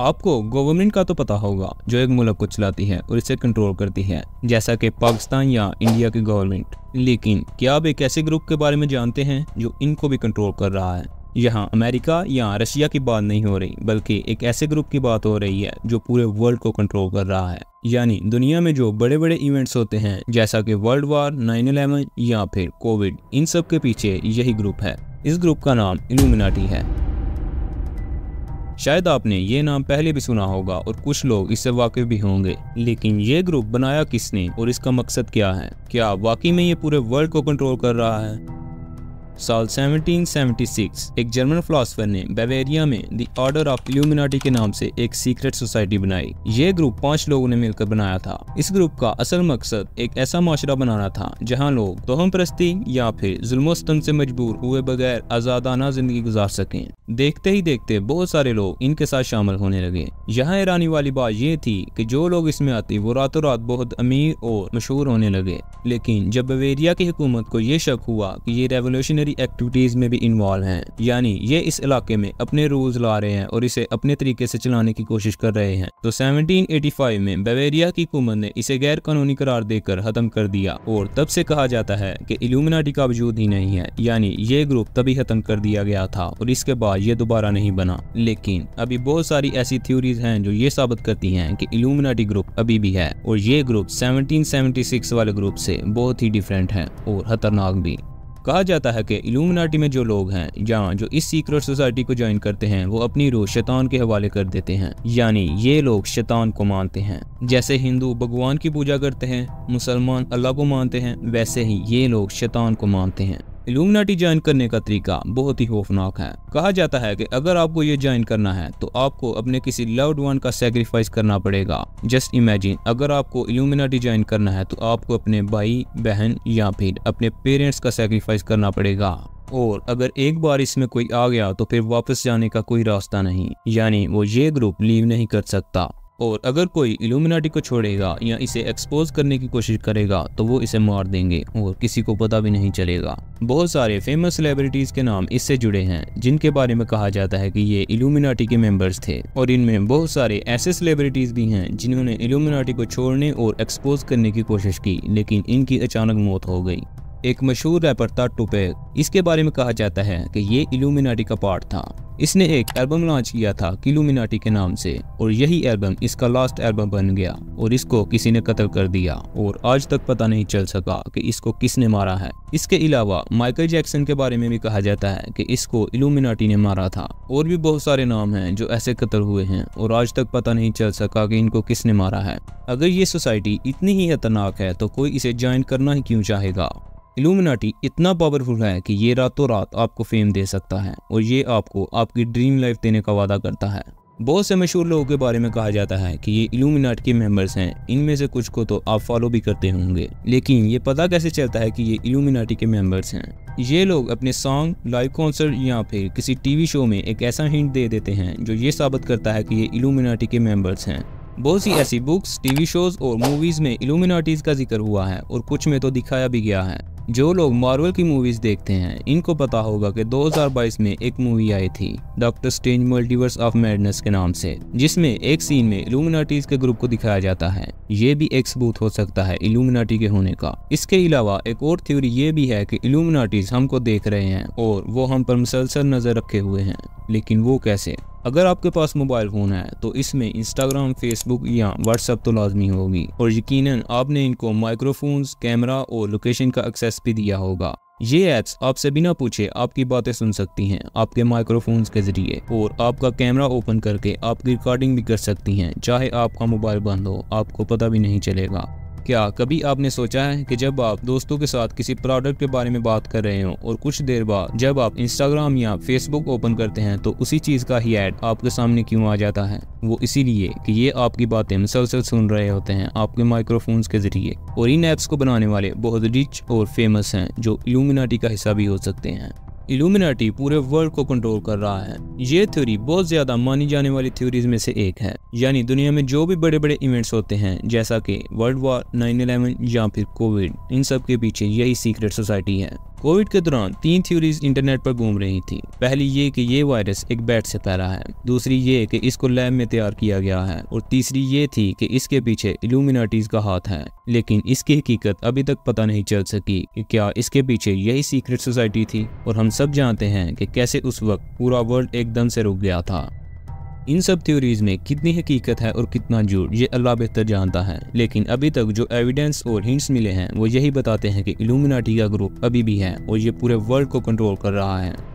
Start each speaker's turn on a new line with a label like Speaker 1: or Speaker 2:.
Speaker 1: आपको गवर्नमेंट का तो पता होगा जो एक मुल्क को चलाती है और इसे कंट्रोल करती है जैसा कि पाकिस्तान या इंडिया की गवर्नमेंट लेकिन क्या आप एक ऐसे ग्रुप के बारे में जानते हैं जो इनको भी कंट्रोल कर रहा है यहाँ अमेरिका या रशिया की बात नहीं हो रही बल्कि एक ऐसे ग्रुप की बात हो रही है जो पूरे वर्ल्ड को कंट्रोल कर रहा है यानी दुनिया में जो बड़े बड़े इवेंट्स होते हैं जैसा कि वर्ल्ड वार नाइन इलेवन या फिर कोविड इन सब के पीछे यही ग्रुप है इस ग्रुप का नाम इलूमिनाटी है शायद आपने ये नाम पहले भी सुना होगा और कुछ लोग इससे वाकिफ भी होंगे लेकिन ये ग्रुप बनाया किसने और इसका मकसद क्या है क्या वाकई में ये पूरे वर्ल्ड को कंट्रोल कर रहा है साल 1776 एक जर्मन फिलोसफर ने बेवेरिया में दी ऑर्डर ऑफ इल्यूमिनाटी के नाम से एक सीक्रेट सोसाइटी बनाई ये ग्रुप पांच लोगों ने मिलकर बनाया था इस ग्रुप का असल मकसद एक ऐसा माशरा बनाना था जहाँ लोग तोहम परस्ती या फिर जुल्मोस्तम से मजबूर हुए बगैर आजादाना जिंदगी गुजार सके देखते ही देखते बहुत सारे लोग इनके साथ शामिल होने लगे यहाँ हैरानी वाली बात यह थी की जो लोग इसमें आते वो रातों रात बहुत अमीर और मशहूर होने लगे लेकिन जब बवेरिया की हुकूमत को ये शक हुआ की ये रेवोल्यूशनरी भी एक्टिविटीज़ में भी इन्वॉल्व हैं यानी ये इस इलाके में अपने रूल्स ला रहे हैं और इसे अपने तरीके से चलाने की कोशिश कर रहे हैं तो 1785 में बवेरिया की हुकूमत ने इसे गैर कानूनी करार देकर खत्म कर दिया और तब से कहा जाता है कि इल्यूमिनाटी का वजूद ही नहीं है यानी ये ग्रुप तभी खत्म कर दिया गया था और इसके बाद ये दोबारा नहीं बना लेकिन अभी बहुत सारी ऐसी थ्योरीज हैं जो ये साबित करती हैं कि इल्यूमिनाटी ग्रुप अभी भी है और ये ग्रुप 1776 वाले ग्रुप से बहुत ही डिफरेंट है और खतरनाक भी कहा जाता है कि इलूमिनाटी में जो लोग हैं या जो इस सीक्रेट सोसाइटी को ज्वाइन करते हैं वो अपनी रूह शैतान के हवाले कर देते हैं यानी ये लोग शैतान को मानते हैं जैसे हिंदू भगवान की पूजा करते हैं मुसलमान अल्लाह को मानते हैं वैसे ही ये लोग शैतान को मानते हैं इलूमिनाटी ज्वाइन करने का तरीका बहुत ही खौफनाक है कहा जाता है कि अगर आपको ये ज्वाइन करना है तो आपको अपने किसी लव्ड वन का सेक्रीफाइस करना पड़ेगा जस्ट इमेजिन अगर आपको इलूमिनाटी ज्वाइन करना है तो आपको अपने भाई बहन या फिर अपने पेरेंट्स का सेक्रीफाइस करना पड़ेगा और अगर एक बार इसमें कोई आ गया तो फिर वापस जाने का कोई रास्ता नहीं यानी वो ये ग्रुप लीव नहीं कर सकता और अगर कोई इल्यूमिनाटी को छोड़ेगा या इसे एक्सपोज करने की कोशिश करेगा तो वो इसे मार देंगे और किसी को पता भी नहीं चलेगा बहुत सारे फेमस सेलिब्रिटीज़ के नाम इससे जुड़े हैं जिनके बारे में कहा जाता है कि ये इल्यूमिनाटी के मेंबर्स थे और इनमें बहुत सारे ऐसे सेलिब्रिटीज़ भी हैं जिन्होंने इल्यूमिनाटी को छोड़ने और एक्सपोज करने की कोशिश की लेकिन इनकी अचानक मौत हो गई एक मशहूर रैपर था टुपेक इसके बारे में कहा जाता है कि ये इल्यूमिनाटी का पार्ट था इसने एक एल्बम लॉन्च किया था किलूमिनाटी के नाम से और यही एल्बम इसका लास्ट एल्बम बन गया और इसको किसी ने कत्ल कर दिया और आज तक पता नहीं चल सका कि इसको किसने मारा है इसके अलावा माइकल जैक्सन के बारे में भी कहा जाता है कि इसको इलूमिनाटी ने मारा था और भी बहुत सारे नाम हैं जो ऐसे कत्ल हुए हैं और आज तक पता नहीं चल सका कि इनको किसने मारा है अगर ये सोसाइटी इतनी ही खतरनाक है तो कोई इसे ज्वाइन करना ही क्यों चाहेगा इलूमिनाटी इतना पावरफुल है कि ये रातों रात आपको फेम दे सकता है और ये आपको आपकी ड्रीम लाइफ देने का वादा करता है बहुत से मशहूर लोगों के बारे में कहा जाता है कि ये इलूमिनाट के मेंबर्स हैं इनमें से कुछ को तो आप फॉलो भी करते होंगे लेकिन ये पता कैसे चलता है कि ये इलूमिनाटी के मेंबर्स हैं ये लोग अपने सॉन्ग लाइव कॉन्सर्ट या फिर किसी टीवी शो में एक ऐसा हिंट दे देते हैं जो ये साबित करता है कि ये इलूमिनाटी के मेम्बर्स हैं बहुत सी ऐसी बुक्स टीवी शोज और मूवीज में इलूमिनाटीज का जिक्र हुआ है और कुछ में तो दिखाया भी गया है जो लोग मार्वल की मूवीज देखते हैं इनको पता होगा कि 2022 में एक मूवी आई थी Doctor Strange Multiverse of Madness के नाम से जिसमें एक सीन में लूमिनाटीज के ग्रुप को दिखाया जाता है ये भी एक सबूत हो सकता है इलूमिनाटी के होने का इसके अलावा एक और थ्योरी ये भी है कि इलूमिनाटीज हमको देख रहे हैं और वो हम पर मुसलसल नज़र रखे हुए हैं लेकिन वो कैसे अगर आपके पास मोबाइल फ़ोन है तो इसमें इंस्टाग्राम फेसबुक या व्हाट्सएप तो लाजमी होगी और यकीनन आपने इनको माइक्रोफोन्स कैमरा और लोकेशन का एक्सेस भी दिया होगा ये ऐप्स आपसे बिना पूछे आपकी बातें सुन सकती हैं आपके माइक्रोफोन्स के जरिए और आपका कैमरा ओपन करके आपकी रिकॉर्डिंग भी कर सकती हैं चाहे आपका मोबाइल बंद हो आपको पता भी नहीं चलेगा क्या कभी आपने सोचा है कि जब आप दोस्तों के साथ किसी प्रोडक्ट के बारे में बात कर रहे हो और कुछ देर बाद जब आप इंस्टाग्राम या फेसबुक ओपन करते हैं तो उसी चीज का ही ऐड आपके सामने क्यों आ जाता है वो इसीलिए कि ये आपकी बातें मुसलसल सुन रहे होते हैं आपके माइक्रोफोन्स के जरिए और इन ऐप्स को बनाने वाले बहुत रिच और फेमस हैं जो यूमिनाटी का हिस्सा भी हो सकते हैं इल्यूमिनाटी पूरे वर्ल्ड को कंट्रोल कर रहा है ये थ्योरी बहुत ज्यादा मानी जाने वाली थ्योरीज में से एक है यानी दुनिया में जो भी बड़े बड़े इवेंट्स होते हैं जैसा कि वर्ल्ड वॉर नाइन इलेवन या फिर कोविड इन सब के पीछे यही सीक्रेट सोसाइटी है कोविड के दौरान तीन थ्योरीज इंटरनेट पर घूम रही थी पहली ये कि ये वायरस एक बैट से फैला है दूसरी ये कि इसको लैब में तैयार किया गया है और तीसरी ये थी कि इसके पीछे इल्यूमिनाटीज का हाथ है लेकिन इसकी हकीकत अभी तक पता नहीं चल सकी कि क्या इसके पीछे यही सीक्रेट सोसाइटी थी और हम सब जानते हैं कि कैसे उस वक्त पूरा वर्ल्ड एकदम से रुक गया था इन सब थ्योरीज में कितनी हकीकत है और कितना झूठ ये अल्लाह बेहतर जानता है लेकिन अभी तक जो एविडेंस और हिंट्स मिले हैं वो यही बताते हैं कि इलूमिनाटी का ग्रुप अभी भी है और ये पूरे वर्ल्ड को कंट्रोल कर रहा है